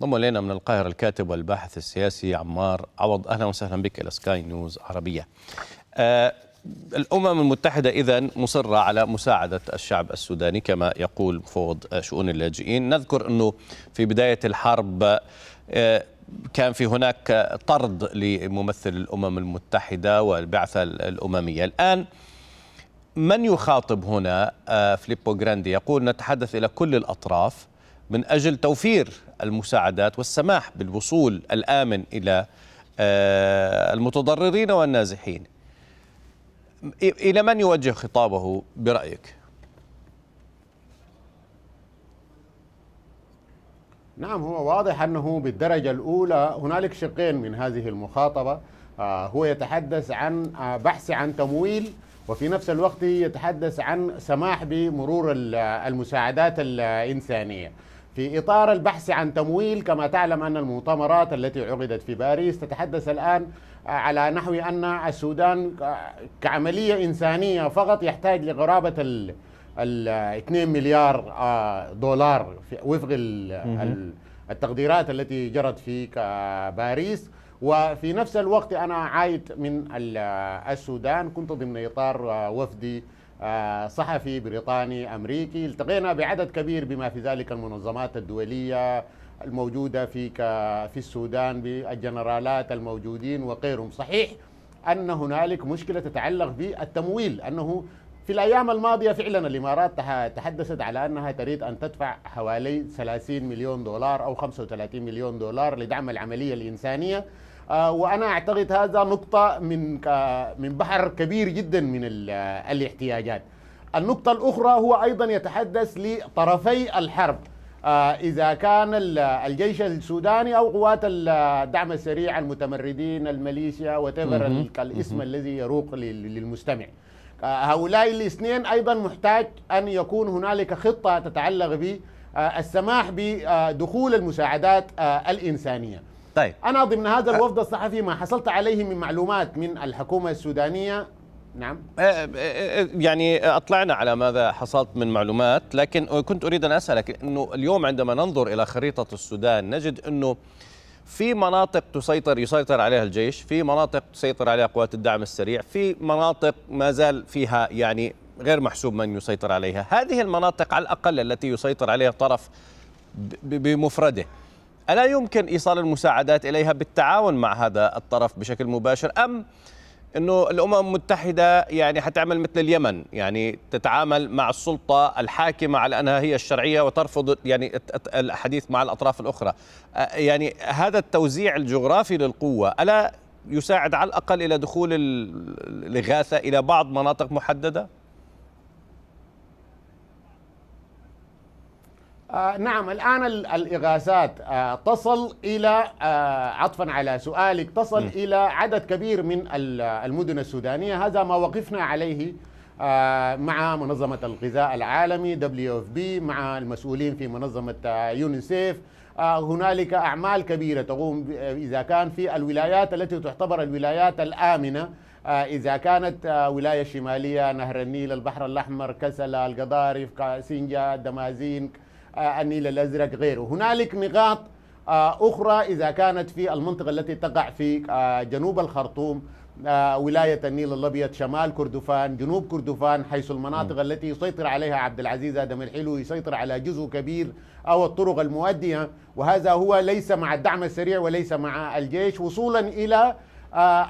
ضم الينا من القاهره الكاتب والباحث السياسي عمار عوض اهلا وسهلا بك الى سكاي نيوز عربيه. آه الامم المتحده اذا مصره على مساعده الشعب السوداني كما يقول مفوض شؤون اللاجئين، نذكر انه في بدايه الحرب آه كان في هناك طرد لممثل الامم المتحده والبعثه الامميه، الان من يخاطب هنا آه فليبو جراندي يقول نتحدث الى كل الاطراف من أجل توفير المساعدات والسماح بالوصول الآمن إلى آه، المتضررين والنازحين إلى من يوجه خطابه برأيك؟ نعم هو واضح أنه بالدرجة الأولى هنالك شقين من هذه المخاطبة آه، هو يتحدث عن آه، بحث عن تمويل وفي نفس الوقت يتحدث عن سماح بمرور المساعدات الإنسانية في إطار البحث عن تمويل كما تعلم أن المؤتمرات التي عقدت في باريس تتحدث الآن آه، على نحو أن السودان كعملية إنسانية فقط يحتاج لقرابة ال, 2 مليار آه، دولار وفق التقديرات التي جرت في باريس وفي نفس الوقت أنا عايد من السودان كنت ضمن إطار آه، وفدي آه، صحفي بريطاني أمريكي التقينا بعدد كبير بما في ذلك المنظمات الدولية الموجودة في في السودان بالجنرالات الموجودين وغيرهم صحيح أن هنالك مشكلة تتعلق بالتمويل أنه في الأيام الماضية فعلا الإمارات تحدثت على أنها تريد أن تدفع حوالي 30 مليون دولار أو 35 مليون دولار لدعم العملية الإنسانية آه، وانا اعتقد هذا نقطه من من بحر كبير جدا من الاحتياجات النقطه الاخرى هو ايضا يتحدث لطرفي الحرب آه، إذا كان الجيش السوداني أو قوات الدعم السريع المتمردين الميليشيا وتبر الاسم الذي يروق للمستمع آه، هؤلاء الاثنين أيضا محتاج أن يكون هنالك خطة تتعلق بالسماح بدخول المساعدات الإنسانية طيب أنا ضمن هذا الوفد الصحفي ما حصلت عليه من معلومات من الحكومة السودانية نعم يعني اطلعنا على ماذا حصلت من معلومات لكن كنت اريد ان اسالك انه اليوم عندما ننظر الى خريطه السودان نجد انه في مناطق تسيطر يسيطر عليها الجيش في مناطق تسيطر عليها قوات الدعم السريع في مناطق ما زال فيها يعني غير محسوب من يسيطر عليها هذه المناطق على الاقل التي يسيطر عليها طرف بمفرده ألا يمكن إيصال المساعدات إليها بالتعاون مع هذا الطرف بشكل مباشر أم أنه الأمم المتحدة يعني حتعمل مثل اليمن يعني تتعامل مع السلطة الحاكمة على أنها هي الشرعية وترفض يعني الحديث مع الأطراف الأخرى يعني هذا التوزيع الجغرافي للقوة ألا يساعد على الأقل إلى دخول الإغاثة إلى بعض مناطق محددة؟ آه نعم الآن الإغاثات آه تصل إلى آه عطفا على سؤالك تصل م. إلى عدد كبير من المدن السودانية هذا ما وقفنا عليه آه، مع منظمة الغذاء العالمي بي مع المسؤولين في منظمة آه، يونيسيف آه، هنالك أعمال كبيرة تقوم إذا كان في الولايات التي تعتبر الولايات الآمنة إذا كانت ولاية شمالية نهر النيل البحر الأحمر كسلة القضارف سينجا دمازين النيل الازرق غيره هنالك نقاط آه، اخرى اذا كانت في المنطقه التي تقع في آه، جنوب الخرطوم آه، ولاية النيل الأبيض شمال كردفان جنوب كردفان حيث المناطق م. التي يسيطر عليها عبد العزيز آدم الحلو يسيطر على جزء كبير أو الطرق المؤدية وهذا هو ليس مع الدعم السريع وليس مع الجيش وصولا إلى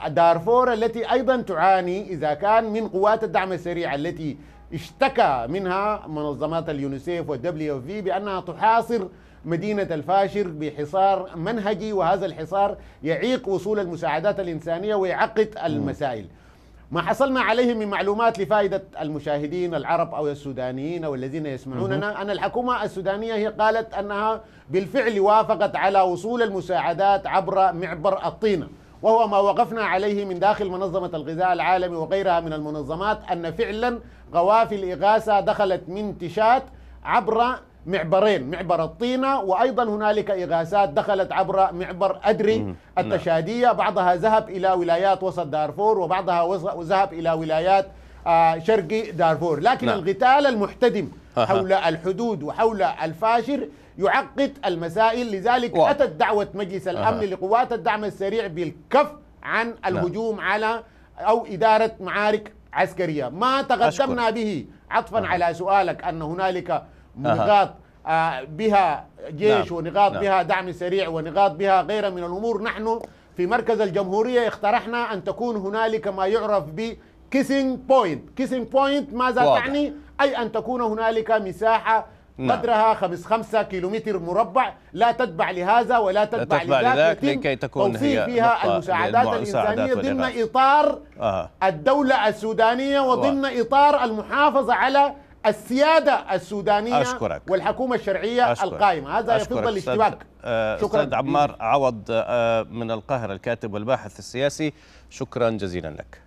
دارفور التي أيضا تعاني إذا كان من قوات الدعم السريع التي اشتكى منها منظمات اليونيسيف والدبليو في بأنها تحاصر مدينة الفاشر بحصار منهجي وهذا الحصار يعيق وصول المساعدات الإنسانية ويعقد المسائل ما حصلنا عليه من معلومات لفائدة المشاهدين العرب أو السودانيين أو الذين يسمعوننا أن الحكومة السودانية هي قالت أنها بالفعل وافقت على وصول المساعدات عبر معبر الطينة وهو ما وقفنا عليه من داخل منظمة الغذاء العالمي وغيرها من المنظمات أن فعلا غوافي الإغاثة دخلت منتشات عبر معبرين معبر الطينة وأيضا هنالك إغاثات دخلت عبر معبر أدري نعم. التشادية بعضها ذهب إلى ولايات وسط دارفور وبعضها ذهب إلى ولايات آه، شرق دارفور لكن نعم. القتال المحتدم حول الحدود وحول الفاشر يعقد المسائل لذلك و... أتت دعوة مجلس الأمن أه. لقوات الدعم السريع بالكف عن نعم. الهجوم نعم. على أو إدارة معارك عسكرية ما تقدمنا به عطفا أه. على سؤالك أن هنالك نقاط أه. بها جيش نعم. ونقاط نعم. بها دعم سريع ونقاط بها غيرها من الأمور نحن في مركز الجمهورية اقترحنا أن تكون هنالك ما يعرف ب كيسنج بوينت كيسنج بوينت ماذا واضح. تعني أي أن تكون هنالك مساحة نعم. قدرها خمس خمسة كيلومتر مربع لا تتبع لهذا ولا تتبع, تتبع لذاك, لكي تكون هي فيها المساعدات الإنسانية ضمن إطار آه. الدولة السودانية وضمن و... إطار المحافظة على السيادة السودانية أشكرك. والحكومة الشرعية أشكرك. القائمة هذا يفضل الاشتباك آه، شكرا أستاذ عمار عوض آه، من القاهرة الكاتب والباحث السياسي شكرا جزيلا لك